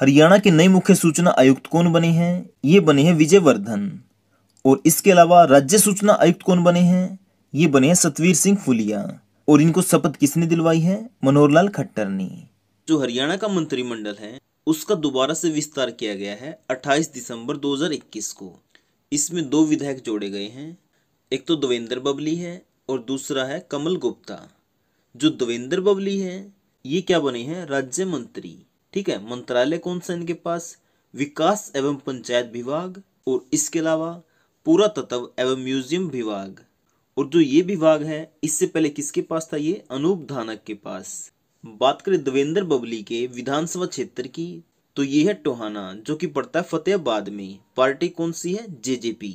हरियाणा के नए मुख्य सूचना आयुक्त कौन बने हैं ये बने हैं विजय वर्धन और इसके अलावा राज्य सूचना आयुक्त कौन बने हैं ये बने हैं सतवीर सिंह फुलिया और इनको शपथ किसने दिलवाई है मनोहर लाल खट्टर ने जो हरियाणा का मंत्रिमंडल है उसका दोबारा से विस्तार किया गया है 28 दिसंबर 2021 को इसमें दो विधायक जोड़े गए हैं एक तो देवेंद्र बबली है और दूसरा है कमल गुप्ता जो देवेंद्र बबली है ये क्या बने हैं राज्य मंत्री ठीक है मंत्रालय कौन सा इनके पास विकास एवं पंचायत विभाग और इसके अलावा पुरातत्व एवं म्यूजियम विभाग और जो ये विभाग है इससे पहले किसके पास था ये अनूप धानक के पास बात करें देवेंद्र बबली के विधानसभा क्षेत्र की तो ये है टोहाना जो कि पड़ता है फतेहाबाद में पार्टी कौन सी है जेजेपी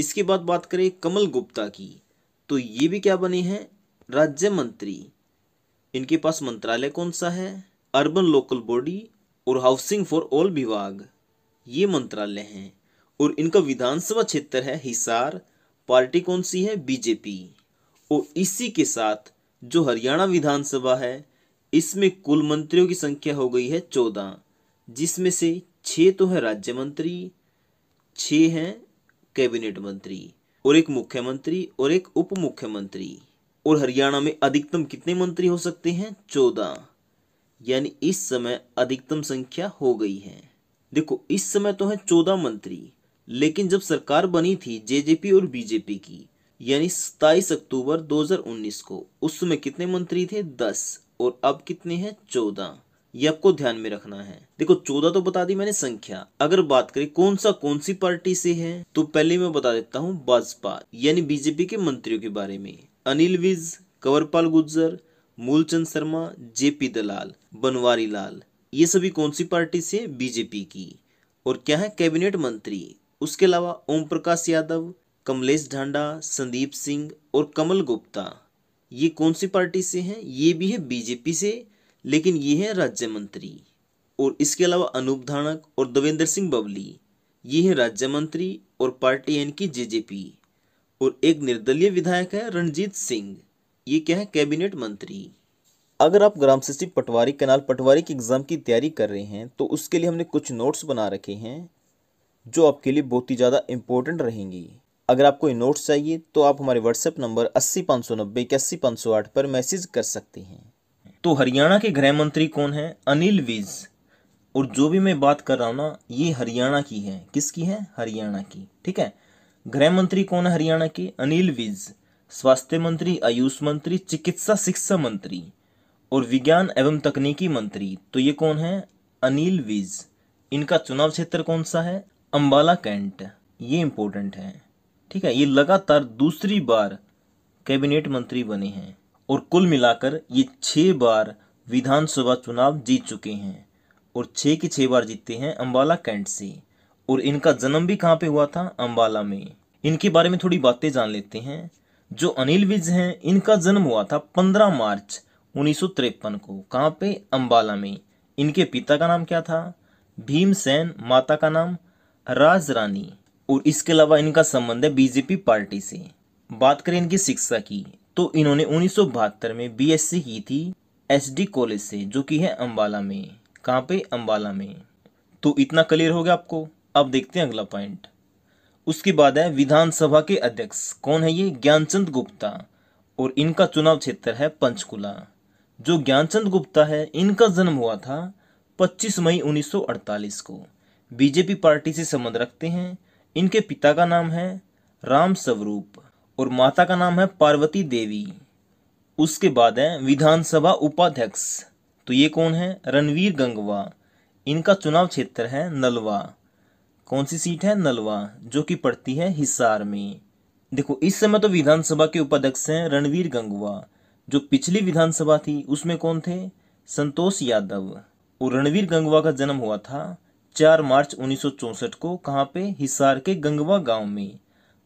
इसके बाद बात करें कमल गुप्ता की तो ये भी क्या बने हैं राज्य मंत्री इनके पास मंत्रालय कौन सा है अर्बन लोकल बॉडी और हाउसिंग फॉर ऑल विभाग ये मंत्रालय हैं और इनका विधानसभा क्षेत्र है हिसार पार्टी कौन सी है बीजेपी और इसी के साथ जो हरियाणा विधानसभा है इसमें कुल मंत्रियों की संख्या हो गई है चौदह जिसमें से छः तो है राज्य मंत्री छः हैं कैबिनेट मंत्री और एक मुख्यमंत्री और एक उप मुख्यमंत्री और हरियाणा में अधिकतम कितने मंत्री हो सकते हैं चौदह यानी इस समय अधिकतम संख्या हो गई है देखो इस समय तो है चौदह मंत्री लेकिन जब सरकार बनी थी जेजेपी और बीजेपी की यानी सताईस अक्टूबर 2019 को उस समय कितने मंत्री थे दस और अब कितने हैं चौदह ये आपको ध्यान में रखना है देखो चौदह तो बता दी मैंने संख्या अगर बात करें कौन सा कौन सी पार्टी से है तो पहले मैं बता देता हूँ भाजपा यानी बीजेपी के मंत्रियों के बारे में अनिल विज कंवरपाल गुज्जर मूलचंद शर्मा जेपी दलाल बनवारी लाल ये सभी कौन सी पार्टी से बीजेपी की और क्या है कैबिनेट मंत्री उसके अलावा ओम प्रकाश यादव कमलेश ढांडा संदीप सिंह और कमल गुप्ता ये कौन सी पार्टी से हैं ये भी है बीजेपी से लेकिन ये है राज्य मंत्री और इसके अलावा अनूप धानक और देवेंद्र सिंह बबली ये है राज्य मंत्री और पार्टी एन की जे और एक निर्दलीय विधायक है रणजीत सिंह ये क्या है कैबिनेट मंत्री अगर आप ग्राम सचिव पटवारी कनाल पटवारी के एग्ज़ाम की तैयारी कर रहे हैं तो उसके लिए हमने कुछ नोट्स बना रखे हैं जो आपके लिए बहुत ही ज़्यादा इम्पोर्टेंट रहेंगी अगर आपको ये नोट्स चाहिए तो आप हमारे व्हाट्सएप नंबर अस्सी पाँच सौ नब्बे इक्यासी पाँच सौ आठ पर मैसेज कर सकते हैं तो हरियाणा के गृह मंत्री कौन है अनिल विज और जो भी मैं बात कर रहा हूँ ना ये हरियाणा की है किसकी है हरियाणा की ठीक है गृह मंत्री कौन है हरियाणा के अनिल विज स्वास्थ्य मंत्री आयुष मंत्री चिकित्सा शिक्षा मंत्री और विज्ञान एवं तकनीकी मंत्री तो ये कौन है अनिल विज इनका चुनाव क्षेत्र कौन सा है अम्बाला कैंट ये इम्पोर्टेंट है ठीक है ये लगातार दूसरी बार कैबिनेट मंत्री बने हैं और कुल मिलाकर ये छः बार विधानसभा चुनाव जीत चुके हैं और छः की छः बार जीतते हैं अम्बाला कैंट से और इनका जन्म भी कहाँ पे हुआ था अम्बाला में इनके बारे में थोड़ी बातें जान लेते हैं जो अनिल विज हैं इनका जन्म हुआ था 15 मार्च उन्नीस को कहाँ पे अम्बाला में इनके पिता का नाम क्या था भीमसेन माता का नाम राज रानी और इसके अलावा इनका संबंध है बीजेपी पार्टी से बात करें इनकी शिक्षा की तो इन्होंने उन्नीस में बीएससी की थी एसडी कॉलेज से जो कि है अम्बाला में कहाँ पे अम्बाला में तो इतना क्लियर हो गया आपको अब देखते हैं अगला पॉइंट उसके बाद है विधानसभा के अध्यक्ष कौन है ये ज्ञानचंद गुप्ता और इनका चुनाव क्षेत्र है पंचकुला जो ज्ञानचंद गुप्ता है इनका जन्म हुआ था 25 मई 1948 को बीजेपी पार्टी से संबंध रखते हैं इनके पिता का नाम है राम स्वरूप और माता का नाम है पार्वती देवी उसके बाद है विधानसभा उपाध्यक्ष तो ये कौन है रणवीर गंगवा इनका चुनाव क्षेत्र है नलवा कौन सी सीट है नलवा जो कि पड़ती है हिसार में देखो इस समय तो विधानसभा के उपाध्यक्ष हैं रणवीर गंगवा जो पिछली विधानसभा थी उसमें कौन थे संतोष यादव और रणवीर गंगवा का जन्म हुआ था 4 मार्च 1964 को कहाँ पे हिसार के गंगवा गांव में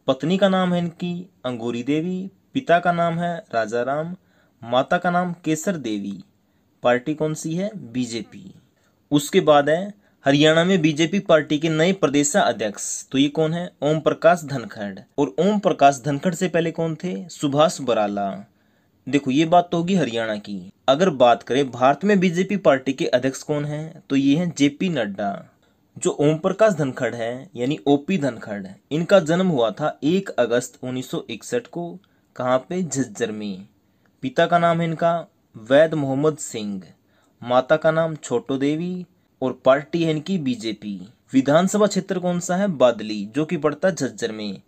पत्नी का नाम है इनकी अंगूरी देवी पिता का नाम है राजा राम माता का नाम केसर देवी पार्टी कौन सी है बीजेपी उसके बाद है हरियाणा में बीजेपी पार्टी के नए अध्यक्ष तो ये कौन है ओम प्रकाश धनखड़ और ओम प्रकाश धनखड़ से पहले कौन थे सुभाष बराला देखो ये बात तो होगी हरियाणा की अगर बात करें भारत में बीजेपी पार्टी के अध्यक्ष कौन है तो ये है जेपी नड्डा जो ओम प्रकाश धनखड़ है यानी ओपी धनखड़ इनका जन्म हुआ था एक अगस्त 1961 को कहाँ पे झज्जर में पिता का नाम है इनका वैद मोहम्मद सिंह माता का नाम छोटो देवी और पार्टी है इनकी बीजेपी विधानसभा क्षेत्र कौन सा है बादली जो कि पड़ता झज्जर में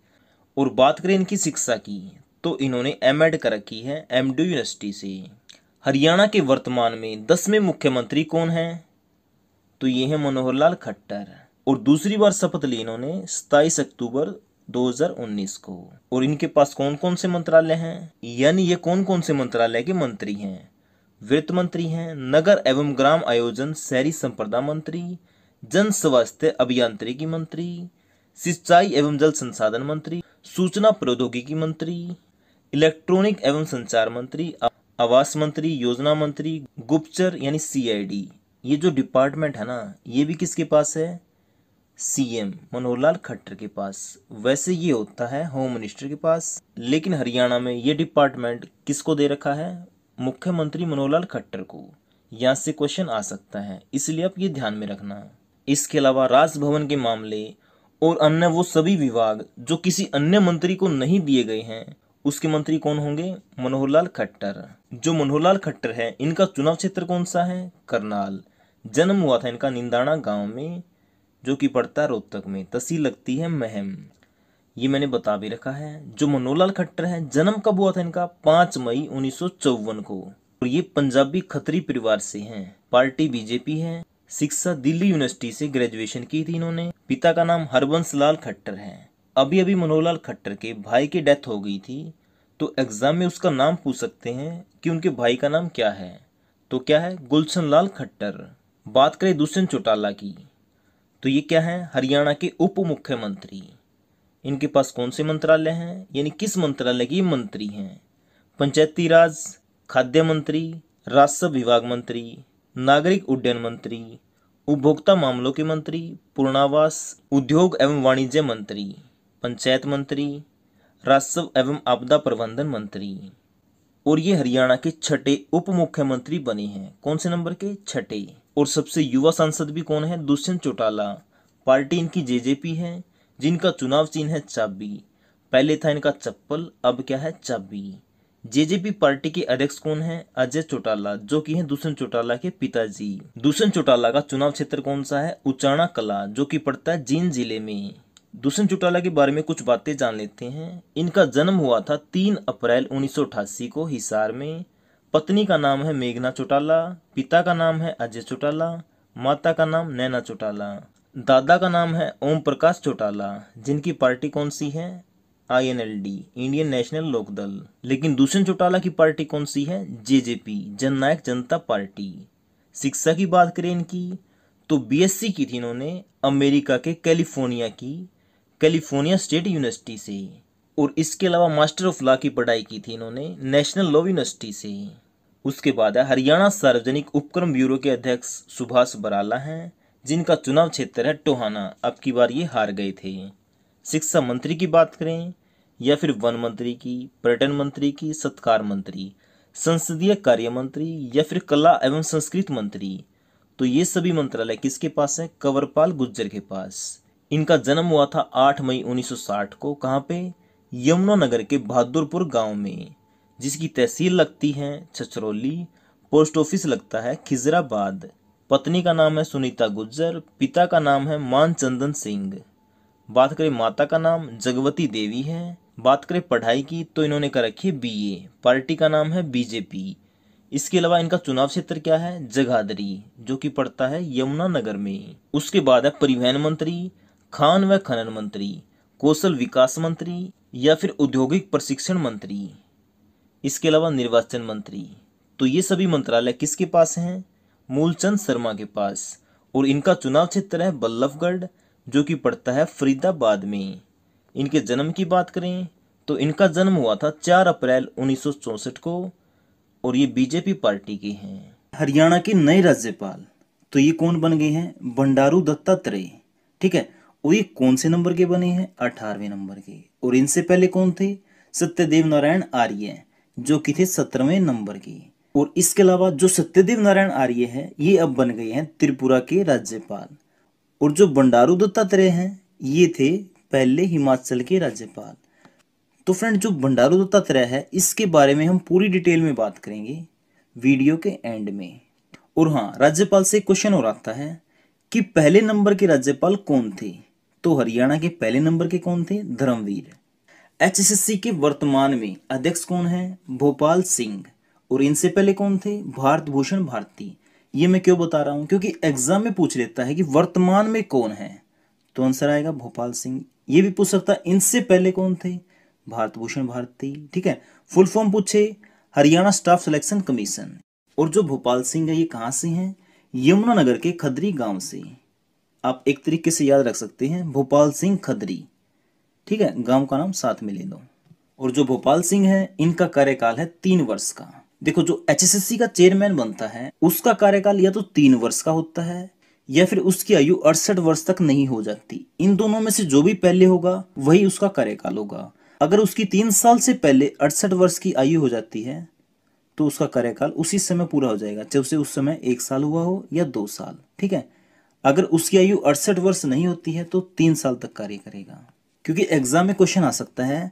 और बात करें इनकी शिक्षा की तो इन्होंने एम एड कर रखी है एम डी यूनिवर्सिटी से हरियाणा के वर्तमान में दसवें मुख्यमंत्री कौन है तो ये है मनोहर लाल खट्टर और दूसरी बार शपथ ली इन्होंने सताईस अक्टूबर 2019 को और इनके पास कौन कौन से मंत्रालय हैं यानी ये कौन कौन से मंत्रालय के मंत्री हैं वित्त मंत्री हैं नगर एवं ग्राम आयोजन शहरी संपदा मंत्री जन स्वास्थ्य अभियांत्रिकी मंत्री सिंचाई एवं जल संसाधन मंत्री सूचना प्रौद्योगिकी मंत्री इलेक्ट्रॉनिक एवं संचार मंत्री आवास मंत्री योजना मंत्री गुप्तचर यानी सीआईडी ये जो डिपार्टमेंट है ना ये भी किसके पास है सीएम मनोहर लाल खट्टर के पास वैसे ये होता है होम मिनिस्टर के पास लेकिन हरियाणा में ये डिपार्टमेंट किसको दे रखा है मुख्यमंत्री मनोहर खट्टर को यहाँ से क्वेश्चन आ सकता है इसलिए आप ये ध्यान में रखना इसके अलावा राजभवन के मामले और अन्य वो सभी विभाग जो किसी अन्य मंत्री को नहीं दिए गए हैं उसके मंत्री कौन होंगे मनोहर लाल खट्टर जो मनोहर लाल खट्टर है इनका चुनाव क्षेत्र कौन सा है करनाल जन्म हुआ था इनका निंदाना गांव में जो कि पड़ता रोहतक में तहसील लगती है महम ये मैंने बता भी रखा है जो मनोलाल खट्टर है जन्म कब हुआ था इनका पांच मई उन्नीस को और ये पंजाबी खत्री परिवार से हैं पार्टी बीजेपी है शिक्षा दिल्ली यूनिवर्सिटी से ग्रेजुएशन की थी इन्होंने पिता का नाम हरबंश लाल खट्टर है अभी अभी मनोहर खट्टर के भाई की डेथ हो गई थी तो एग्ज़ाम में उसका नाम पूछ सकते हैं कि उनके भाई का नाम क्या है तो क्या है गुलशन लाल खट्टर बात करें दुष्यंत चौटाला की तो ये क्या है हरियाणा के उप मुख्यमंत्री इनके पास कौन से मंत्रालय हैं यानी किस मंत्रालय की मंत्री हैं पंचायती राज खाद्य मंत्री राजस्व विभाग मंत्री नागरिक उड्डयन मंत्री उपभोक्ता मामलों के मंत्री पूर्णावास उद्योग एवं वाणिज्य मंत्री पंचायत मंत्री राजस्व एवं आपदा प्रबंधन मंत्री और ये हरियाणा के छठे उप मुख्यमंत्री बने हैं कौन से नंबर के छठे और सबसे युवा सांसद भी कौन है दुष्यंत चौटाला पार्टी इनकी जेजेपी है जिनका चुनाव चिन्ह है चाबी पहले था इनका चप्पल अब क्या है चाबी जेजेपी पार्टी के अध्यक्ष कौन है अजय चौटाला जो कि हैं दूसन चौटाला के पिताजी दूसन चौटाला का चुनाव क्षेत्र कौन सा है उचाणा कला जो कि पड़ता है जींद जिले में दूषण चौटाला के बारे में कुछ बातें जान लेते हैं इनका जन्म हुआ था तीन अप्रैल उन्नीस को हिसार में पत्नी का नाम है मेघना चौटाला पिता का नाम है अजय चौटाला माता का नाम नैना चौटाला दादा का नाम है ओम प्रकाश चौटाला जिनकी पार्टी कौन सी है आईएनएलडी इंडियन नेशनल लोकदल लेकिन दूषण चौटाला की पार्टी कौन सी है जेजेपी जननायक जनता पार्टी शिक्षा की बात करें इनकी तो बीएससी की थी इन्होंने अमेरिका के कैलिफोर्निया की कैलिफोर्निया स्टेट यूनिवर्सिटी से और इसके अलावा मास्टर ऑफ लॉ की पढ़ाई की थी इन्होंने नेशनल लॉ यूनिवर्सिटी से उसके बाद है हरियाणा सार्वजनिक उपक्रम ब्यूरो के अध्यक्ष सुभाष बराला हैं जिनका चुनाव क्षेत्र है टोहाना अब की बार ये हार गए थे शिक्षा मंत्री की बात करें या फिर वन मंत्री की पर्यटन मंत्री की सत्कार मंत्री संसदीय कार्य मंत्री या फिर कला एवं संस्कृत मंत्री तो ये सभी मंत्रालय किसके पास है कंवरपाल गुज्जर के पास इनका जन्म हुआ था 8 मई 1960 को कहाँ पे यमुनानगर के बहादुरपुर गांव में जिसकी तहसील लगती है छछरौली पोस्ट ऑफिस लगता है खिजराबाद पत्नी का नाम है सुनीता गुज्जर पिता का नाम है मानचंदन सिंह बात करें माता का नाम जगवती देवी है बात करें पढ़ाई की तो इन्होंने कर रखी है बी पार्टी का नाम है बीजेपी इसके अलावा इनका चुनाव क्षेत्र क्या है जगाधरी जो कि पड़ता है यमुना नगर में उसके बाद है परिवहन मंत्री खान व खनन मंत्री कौशल विकास मंत्री या फिर औद्योगिक प्रशिक्षण मंत्री इसके अलावा निर्वाचन मंत्री तो ये सभी मंत्रालय किसके पास हैं मूलचंद शर्मा के पास और इनका चुनाव क्षेत्र है बल्लभगढ़ जो कि पड़ता है फरीदाबाद में इनके जन्म की बात करें तो इनका जन्म हुआ था 4 अप्रैल उन्नीस को और ये बीजेपी पार्टी के हैं हरियाणा के नए राज्यपाल तो ये कौन बन गए हैं बंडारू दत्तात्रेय ठीक है और ये कौन से नंबर के बने हैं अठारहवें नंबर के और इनसे पहले कौन थे सत्यदेव नारायण आर्य जो कि थे सत्रहवें नंबर की और इसके अलावा जो सत्यदेव नारायण आर्य है ये अब बन गए हैं त्रिपुरा के राज्यपाल और जो बंडारू दत्तात्रेय हैं ये थे पहले हिमाचल के राज्यपाल तो फ्रेंड जो बंडारू दत्तात्रेय है इसके बारे में हम पूरी डिटेल में बात करेंगे वीडियो के एंड में और हाँ राज्यपाल से क्वेश्चन और आता है कि पहले नंबर के राज्यपाल कौन थे तो हरियाणा के पहले नंबर के कौन थे धर्मवीर एच के वर्तमान में अध्यक्ष कौन है भोपाल सिंह और इनसे पहले कौन थे भारत भूषण भारती ये मैं क्यों बता रहा हूँ क्योंकि एग्जाम में पूछ लेता है कि वर्तमान में कौन है तो आंसर आएगा भोपाल सिंह ये भी पूछ सकता है इनसे पहले कौन थे भारत भूषण भारती ठीक है फुल फॉर्म पूछे हरियाणा स्टाफ सिलेक्शन कमीशन और जो भोपाल सिंह है ये कहाँ से हैं यमुनानगर के खदरी गांव से आप एक तरीके से याद रख सकते हैं भोपाल सिंह खदरी ठीक है गांव का नाम साथ में ले लो और जो भोपाल सिंह है इनका कार्यकाल है तीन वर्ष का देखो जो एच का चेयरमैन बनता है उसका कार्यकाल या तो तीन वर्ष का होता है या फिर उसकी आयु अड़सठ वर्ष तक नहीं हो जाती इन दोनों में से जो भी पहले होगा वही उसका कार्यकाल होगा अगर उसकी तीन साल से पहले अड़सठ वर्ष की आयु हो जाती है तो उसका कार्यकाल उसी समय पूरा हो जाएगा जब से उस समय एक साल हुआ हो या दो साल ठीक है अगर उसकी आयु अड़सठ वर्ष नहीं होती है तो तीन साल तक कार्य करेगा क्योंकि एग्जाम में क्वेश्चन आ सकता है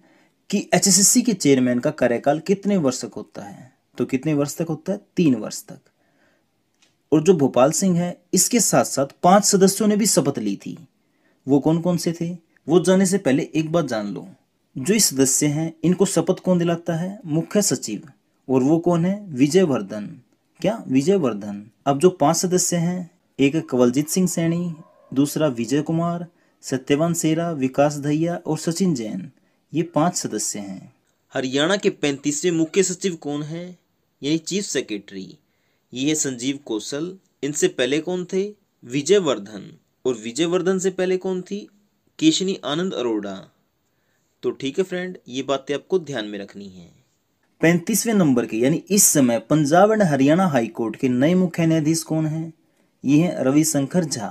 कि एच के चेयरमैन का कार्यकाल कितने वर्ष तक होता है तो कितने वर्ष तक होता है तीन वर्ष तक और जो भोपाल सिंह है इसके साथ साथ पांच सदस्यों ने भी शपथ ली थी वो कौन कौन से थे वो जाने से पहले एक बात जान लो जो इस सदस्य हैं इनको शपथ कौन दिलाता है मुख्य सचिव और वो कौन है विजय वर्धन क्या विजय वर्धन अब जो पांच सदस्य हैं एक कवलजीत सिंह सैनी दूसरा विजय कुमार सत्यवान सेरा विकास दहिया और सचिन जैन ये पांच सदस्य हैं हरियाणा के पैंतीसवें मुख्य सचिव कौन है यानी चीफ सेक्रेटरी ये है संजीव कौशल इनसे पहले कौन थे विजयवर्धन और विजयवर्धन से पहले कौन थी केशनी आनंद अरोड़ा तो ठीक है फ्रेंड ये बातें आपको ध्यान में रखनी है पैंतीसवें नंबर के यानी इस समय पंजाब एंड हरियाणा हाईकोर्ट के नए मुख्य न्यायाधीश कौन हैं ये हैं रविशंकर झा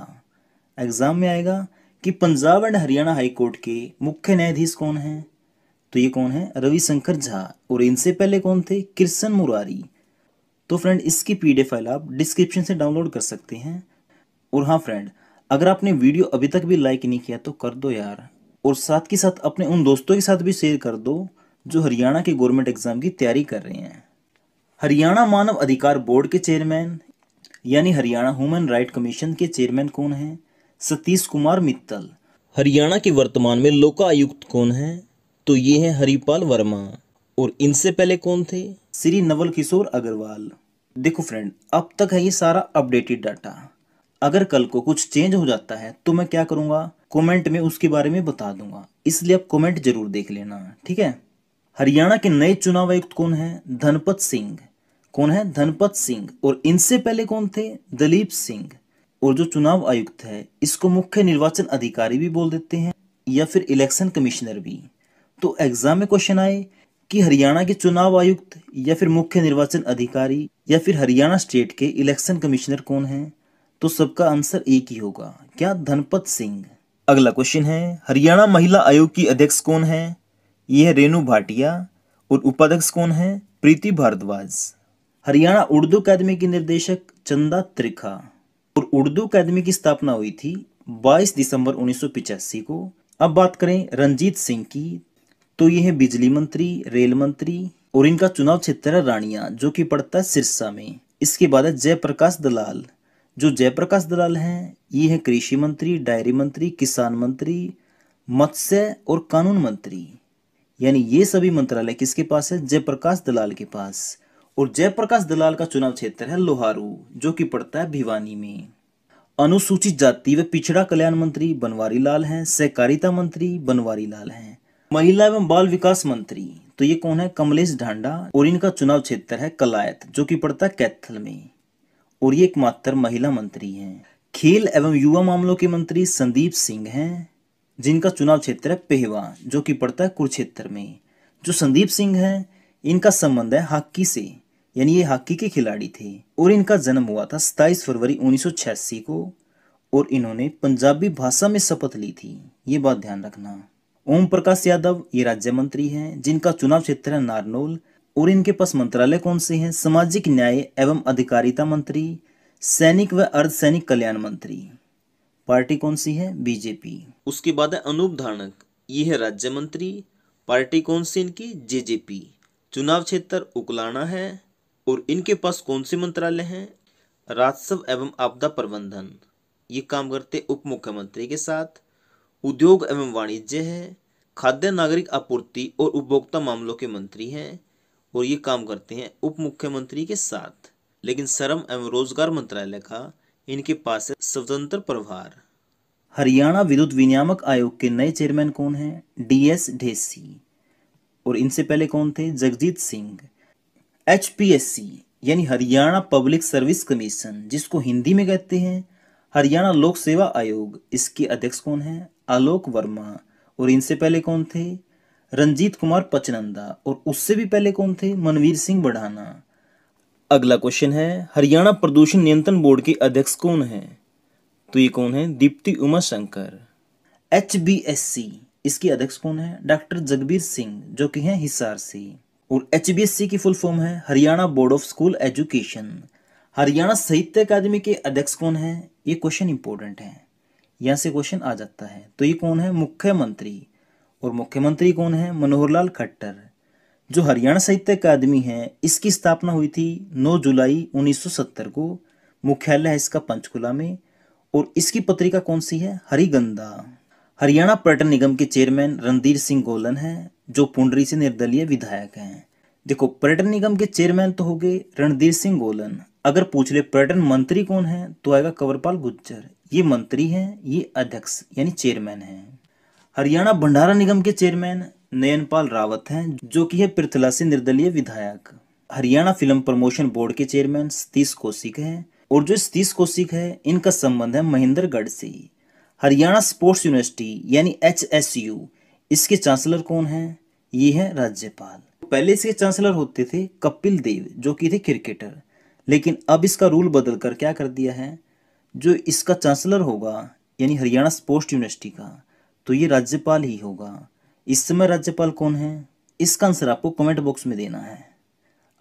एग्जाम में आएगा कि पंजाब एंड हरियाणा हाईकोर्ट के मुख्य न्यायाधीश कौन हैं तो ये कौन है रविशंकर झा और इनसे पहले कौन थे कृष्ण मुरारी तो फ्रेंड इसकी पी फाइल आप डिस्क्रिप्शन से डाउनलोड कर सकते हैं और हाँ फ्रेंड अगर आपने वीडियो अभी तक भी लाइक नहीं किया तो कर दो यार और साथ के साथ अपने उन दोस्तों के साथ भी शेयर कर दो जो हरियाणा के गवर्नमेंट एग्जाम की तैयारी कर रहे हैं हरियाणा मानव अधिकार बोर्ड के चेयरमैन यानी हरियाणा ह्यूमन राइट कमीशन के चेयरमैन कौन हैं सतीश कुमार मित्तल हरियाणा के वर्तमान में लोका आयुक्त कौन हैं तो ये हैं हरिपाल वर्मा और इनसे पहले कौन थे श्री नवल किशोर अग्रवाल देखो फ्रेंड अब तक है ये सारा अपडेटेड डाटा अगर कल को कुछ चेंज हो जाता है तो मैं क्या करूंगा कमेंट में उसके बारे में बता दूंगा इसलिए आप कमेंट जरूर देख लेना ठीक है हरियाणा के नए चुनाव आयुक्त कौन है धनपत सिंह कौन है धनपत सिंह और इनसे पहले कौन थे दलीप सिंह और जो चुनाव आयुक्त है इसको मुख्य निर्वाचन अधिकारी भी बोल देते हैं या फिर इलेक्शन कमिश्नर भी तो एग्जाम में क्वेश्चन आए कि हरियाणा के चुनाव आयुक्त या फिर मुख्य निर्वाचन अधिकारी या फिर हरियाणा स्टेट के इलेक्शन कमिश्नर कौन हैं तो सबका आंसर एक ही होगा क्या धनपत सिंह अगला क्वेश्चन है हरियाणा महिला आयोग की अध्यक्ष कौन है यह है रेणु भाटिया और उपाध्यक्ष कौन है प्रीति भारद्वाज हरियाणा उर्दू अकादमी के निर्देशक चंदा त्रिखा और उर्दू अकादमी की स्थापना हुई थी 22 दिसंबर उन्नीस को अब बात करें रंजीत सिंह की तो ये है बिजली मंत्री रेल मंत्री और इनका चुनाव क्षेत्र है रानिया जो कि पड़ता है सिरसा में इसके बाद है जयप्रकाश दलाल जो जयप्रकाश दलाल हैं ये है कृषि मंत्री डायरी मंत्री किसान मंत्री मत्स्य और कानून मंत्री यानी ये सभी मंत्रालय किसके पास है जयप्रकाश दलाल के पास और जयप्रकाश दलाल का चुनाव क्षेत्र है लोहारू जो कि पड़ता है भिवानी में अनुसूचित जाति व पिछड़ा कल्याण मंत्री बनवारी लाल हैं सहकारिता मंत्री बनवारी लाल हैं महिला एवं बाल विकास मंत्री तो ये कौन है कमलेश ढांडा और इनका चुनाव क्षेत्र है कलायत जो कि पड़ता है कैथल में और ये एकमात्र महिला मंत्री हैं खेल एवं युवा मामलों के मंत्री संदीप सिंह हैं जिनका चुनाव क्षेत्र है पेहवा जो कि पड़ता है कुरुक्षेत्र में जो संदीप सिंह हैं इनका संबंध है हॉकी से यानी ये हॉकी के खिलाड़ी थे और इनका जन्म हुआ था सताईस फरवरी उन्नीस को और इन्होंने पंजाबी भाषा में शपथ ली थी ये बात ध्यान रखना ओम प्रकाश यादव ये राज्य मंत्री हैं जिनका चुनाव क्षेत्र है नारनोल और इनके पास मंत्रालय कौन से हैं सामाजिक न्याय एवं अधिकारिता मंत्री सैनिक व अर्धसैनिक कल्याण मंत्री पार्टी कौन सी है बीजेपी उसके बाद है अनूप धानक ये है राज्य मंत्री पार्टी कौन सी इनकी जेजेपी चुनाव क्षेत्र उकलाना है और इनके पास कौन से मंत्रालय हैं राजस्व एवं आपदा प्रबंधन ये काम करते उप मुख्यमंत्री के साथ उद्योग एवं वाणिज्य है खाद्य नागरिक आपूर्ति और उपभोक्ता मामलों के मंत्री हैं और ये काम करते हैं उप मुख्यमंत्री के साथ लेकिन श्रम एवं रोजगार मंत्रालय का इनके पास है स्वतंत्र प्रभार हरियाणा विद्युत विनियामक आयोग के नए चेयरमैन कौन हैं डीएस ढेसी और इनसे पहले कौन थे जगजीत सिंह एचपीएससी यानी हरियाणा पब्लिक सर्विस कमीशन जिसको हिंदी में कहते हैं हरियाणा लोक सेवा आयोग इसके अध्यक्ष कौन हैं आलोक वर्मा और इनसे पहले कौन थे रंजीत कुमार पचनंदा और उससे भी पहले कौन थे मनवीर सिंह बढ़ाना अगला क्वेश्चन है हरियाणा प्रदूषण नियंत्रण बोर्ड के अध्यक्ष कौन हैं तो ये कौन है Deepti Uma Shankar H B S C इसके अध्यक्ष कौन है डॉक्टर जगबीर सिंह जो कि हैं हिसार से और एच बी एस सी की फुल फॉर्म है Haryana board of school education Haryana Sahitya Akademi के अध्यक्ष कौन है ये क्वेश्चन इंपॉर्टेंट है यहाँ से क्वेश्चन आ जाता है तो ये कौन है मुख्यमंत्री और मुख्यमंत्री कौन है मनोहर लाल खट्टर जो हरियाणा साहित्य अकादमी है इसकी स्थापना हुई थी 9 जुलाई 1970 को मुख्यालय है इसका पंचकुला में और इसकी पत्रिका कौन सी है हरिगंधा हरियाणा पर्यटन निगम के चेयरमैन रणधीर सिंह गोलन हैं जो पुंडरी से निर्दलीय विधायक हैं देखो पर्यटन निगम के चेयरमैन तो हो गए रणधीर सिंह गोलन अगर पूछ ले पर्यटन मंत्री कौन है तो आएगा कंवरपाल गुज्जर ये मंत्री हैं ये अध्यक्ष यानी चेयरमैन हैं हरियाणा भंडारा निगम के चेयरमैन नयनपाल रावत हैं जो कि है पृथला से निर्दलीय विधायक हरियाणा फिल्म प्रमोशन बोर्ड के चेयरमैन सतीश कौशिक हैं और जो सतीश कौशिक है इनका संबंध है महेंद्रगढ़ से हरियाणा स्पोर्ट्स यूनिवर्सिटी यानी एच इसके चांसलर कौन हैं ये है राज्यपाल पहले इसके चांसलर होते थे कपिल देव जो कि थे क्रिकेटर लेकिन अब इसका रूल बदल कर क्या कर दिया है जो इसका चांसलर होगा यानी हरियाणा स्पोर्ट्स यूनिवर्सिटी का तो ये राज्यपाल ही होगा इस समय राज्यपाल कौन है इसका आंसर आपको कमेंट बॉक्स में देना है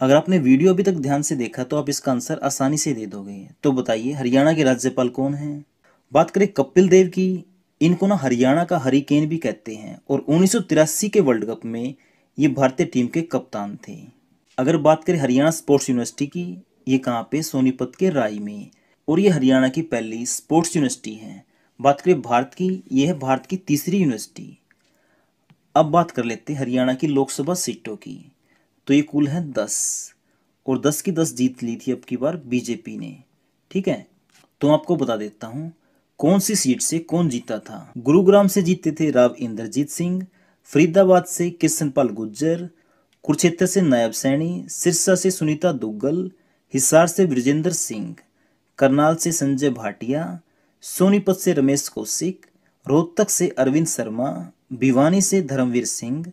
अगर आपने वीडियो अभी तक ध्यान से देखा तो आप इसका आंसर आसानी से दे दोगे तो बताइए हरियाणा के राज्यपाल कौन हैं बात करें कपिल देव की इनको ना हरियाणा का हरिकेन भी कहते हैं और उन्नीस के वर्ल्ड कप में ये भारतीय टीम के कप्तान थे अगर बात करें हरियाणा स्पोर्ट्स यूनिवर्सिटी की ये कहाँ पे सोनीपत के राई में और ये हरियाणा की पहली स्पोर्ट्स यूनिवर्सिटी है बात करें भारत की ये है भारत की तीसरी यूनिवर्सिटी अब बात कर लेते हैं हरियाणा की लोकसभा सीटों की तो ये कुल है दस और दस की दस जीत ली थी अब की बार बीजेपी ने ठीक है तो आपको बता देता हूँ कौन सी सीट से कौन जीता था गुरुग्राम से जीते थे राव इंद्रजीत सिंह फरीदाबाद से किशन गुज्जर कुरुक्षेत्र से नायब सैनी सिरसा से सुनीता दुग्गल हिसार से ब्रजेंद्र सिंह करनाल से संजय भाटिया सोनीपत से रमेश कौशिक रोहतक से अरविंद शर्मा भिवानी से धर्मवीर सिंह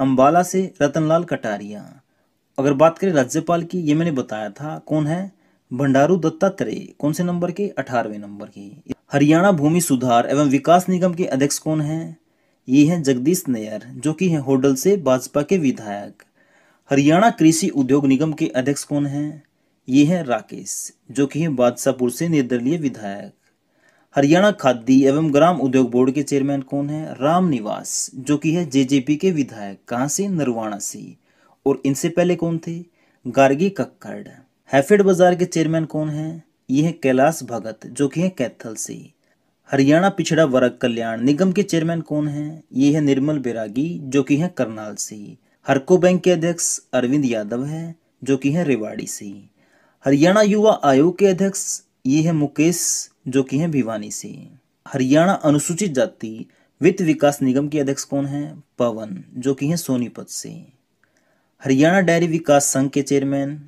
अंबाला से रतनलाल कटारिया अगर बात करें राज्यपाल की ये मैंने बताया था कौन है भंडारू दत्तात्रेय कौन से नंबर के अठारहवें नंबर की हरियाणा भूमि सुधार एवं विकास निगम के अध्यक्ष कौन हैं ये हैं जगदीश नयर जो कि हैं होडल से भाजपा के विधायक हरियाणा कृषि उद्योग निगम के अध्यक्ष कौन हैं ये हैं राकेश जो कि हैं बादशाहपुर से निर्दलीय विधायक हरियाणा खादी एवं ग्राम उद्योग बोर्ड के चेयरमैन कौन है राम निवास जो कि है जेजेपी के विधायक कहाँ से नरवाणा से और इनसे पहले कौन थे गार्गी कक्कड़ हैफेड बाजार के चेयरमैन कौन है ये हैं कैलाश भगत जो कि हैं कैथल से हरियाणा पिछड़ा वर्ग कल्याण निगम के चेयरमैन कौन हैं ये है निर्मल बैरागी जो कि हैं करनाल से हरको बैंक के अध्यक्ष अरविंद यादव हैं जो कि हैं रेवाड़ी से हरियाणा युवा आयोग के अध्यक्ष ये है मुकेश जो कि हैं भिवानी से हरियाणा अनुसूचित जाति वित्त विकास निगम के अध्यक्ष कौन हैं पवन जो कि हैं सोनीपत से हरियाणा डेयरी विकास संघ के चेयरमैन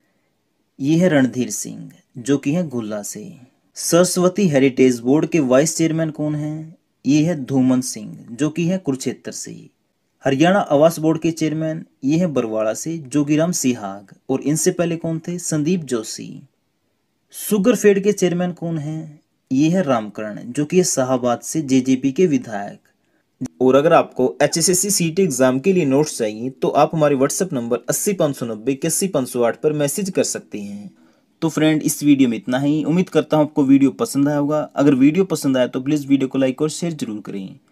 ये है रणधीर सिंह जो कि हैं गुल्ला से सरस्वती हेरिटेज बोर्ड के वाइस चेयरमैन कौन हैं ये है धूमन सिंह जो कि है कुरुक्षेत्र से हरियाणा आवास बोर्ड के चेयरमैन ये हैं बरवाड़ा से जोगीराम सिहाग और इनसे पहले कौन थे संदीप जोशी सुगर फेड के चेयरमैन कौन हैं ये है रामकरण जो कि शाहबाद से जेजेपी के विधायक और अगर आपको H S S C exam के लिए नोट्स चाहिए तो आप हमारे व्हाट्सएप नंबर अस्सी पाँच सौ नब्बे इक्यासी पाँच सौ आठ पर मैसेज कर सकते हैं तो फ्रेंड इस वीडियो में इतना ही उम्मीद करता हूँ आपको वीडियो पसंद आया होगा अगर वीडियो पसंद आया तो प्लीज़ वीडियो को लाइक और शेयर जरूर करें